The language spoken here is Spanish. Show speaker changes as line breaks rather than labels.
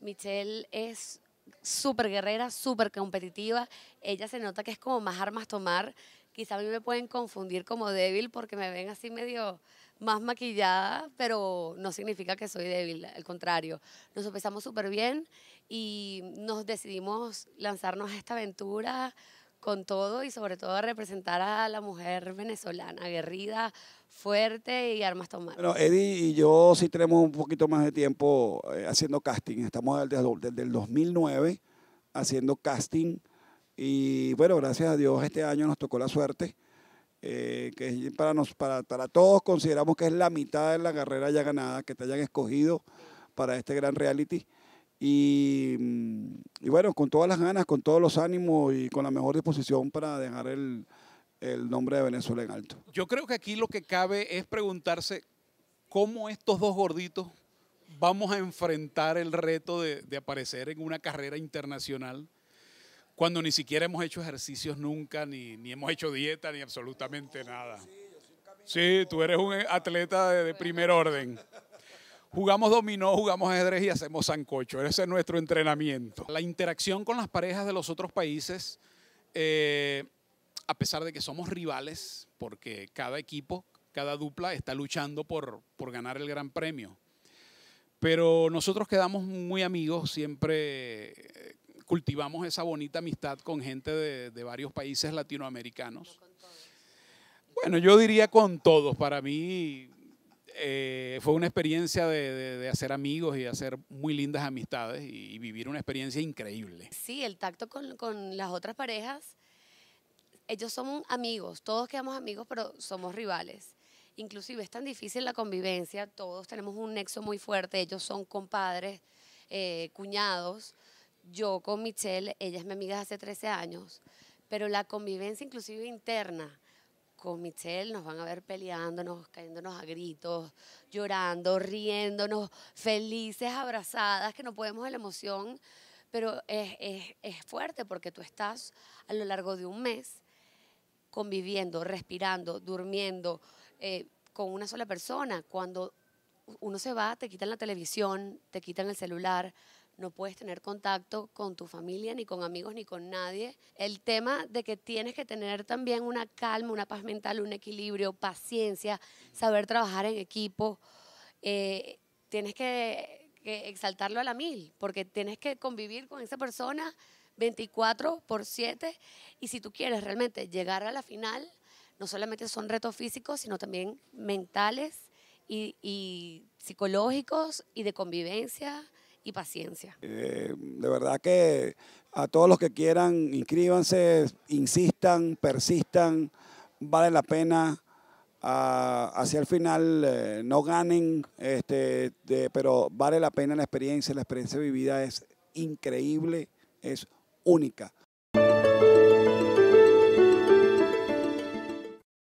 Michelle es súper guerrera, súper competitiva. Ella se nota que es como más armas tomar. Quizá a mí me pueden confundir como débil porque me ven así medio más maquillada, pero no significa que soy débil, al contrario. Nos empezamos súper bien y nos decidimos lanzarnos a esta aventura con todo y sobre todo a representar a la mujer venezolana, aguerrida, fuerte y armas tomadas. Bueno,
Eddie y yo sí tenemos un poquito más de tiempo eh, haciendo casting. Estamos desde, el 2009 haciendo casting y bueno, gracias a Dios este año nos tocó la suerte. Eh, que para, nos, para, para todos consideramos que es la mitad de la carrera ya ganada, que te hayan escogido para este gran reality. Mm, y, bueno, con todas las ganas, con todos los ánimos y con la mejor disposición para dejar el, el nombre de Venezuela en alto.
Yo creo que aquí lo que cabe es preguntarse cómo estos dos gorditos vamos a enfrentar el reto de, aparecer en una carrera internacional cuando ni siquiera hemos hecho ejercicios nunca, ni, ni hemos hecho dieta, ni absolutamente nada. Sí, tú eres un atleta de primer orden. Jugamos dominó, jugamos ajedrez y hacemos sancocho. Ese es nuestro entrenamiento. La interacción con las parejas de los otros países, eh, a pesar de que somos rivales, porque cada equipo, cada dupla está luchando por, por ganar el gran premio. Pero nosotros quedamos muy amigos, siempre eh, cultivamos esa bonita amistad con gente de, de varios países latinoamericanos. Bueno, yo diría con todos. Para mí, eh, fue una experiencia de, hacer amigos y hacer muy lindas amistades y, vivir una experiencia increíble.
Sí, el tacto con, las otras parejas, ellos son amigos, todos quedamos amigos, pero somos rivales. Inclusive es tan difícil la convivencia, todos tenemos un nexo muy fuerte, ellos son compadres, eh, cuñados. Yo con Michelle, ella es mi amiga hace 13 años, pero la convivencia inclusive interna, con Michelle nos van a ver peleándonos, cayéndonos a gritos, llorando, riéndonos, felices, abrazadas, que no podemos la emoción, pero es, es, fuerte porque tú estás a lo largo de un mes conviviendo, respirando, durmiendo eh, con una sola persona. Cuando uno se va, te quitan la televisión, te quitan el celular, no puedes tener contacto con tu familia, ni con amigos, ni con nadie. El tema de que tienes que tener también una calma, una paz mental, un equilibrio, paciencia, saber trabajar en equipo. Eh, tienes que, exaltarlo a la mil, porque tienes que convivir con esa persona 24 por 7 y si tú quieres realmente llegar a la final, no solamente son retos físicos, sino también mentales y psicológicos y de convivencia y paciencia.
Eh, de verdad que a todos los que quieran, inscríbanse, insistan, persistan, vale la pena. Ah, hacia el final eh, no ganen, este, pero vale la pena la experiencia, la experiencia vivida es increíble, es única.